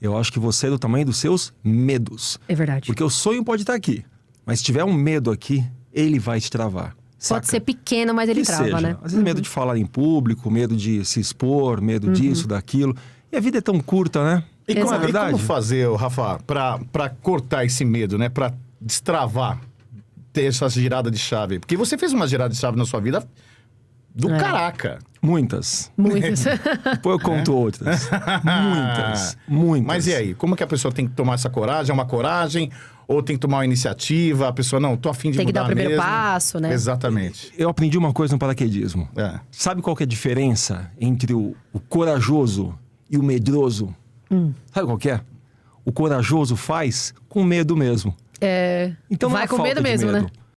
Eu acho que você é do tamanho dos seus medos. É verdade. Porque o sonho pode estar aqui, mas se tiver um medo aqui, ele vai te travar. Saca? Pode ser pequeno, mas ele que trava, seja. né? Às vezes uhum. medo de falar em público, medo de se expor, medo uhum. disso, daquilo. E a vida é tão curta, né? E como, é verdade? e como fazer, Rafa, para cortar esse medo, né? Para destravar, ter essa girada de chave? Porque você fez uma girada de chave na sua vida do é. caraca. Muitas. Muitas. Depois eu conto é? outras. Muitas, muitas. Mas e aí? Como que a pessoa tem que tomar essa coragem? É uma coragem? Ou tem que tomar uma iniciativa? A pessoa, não, tô afim de tem mudar Tem que dar o primeiro mesmo. passo, né? Exatamente. Eu aprendi uma coisa no paraquedismo. É. Sabe qual que é a diferença entre o, o corajoso e o medroso? Hum. Sabe qual que é? O corajoso faz com medo mesmo. É... Então Vai é com medo mesmo, né? medo. né?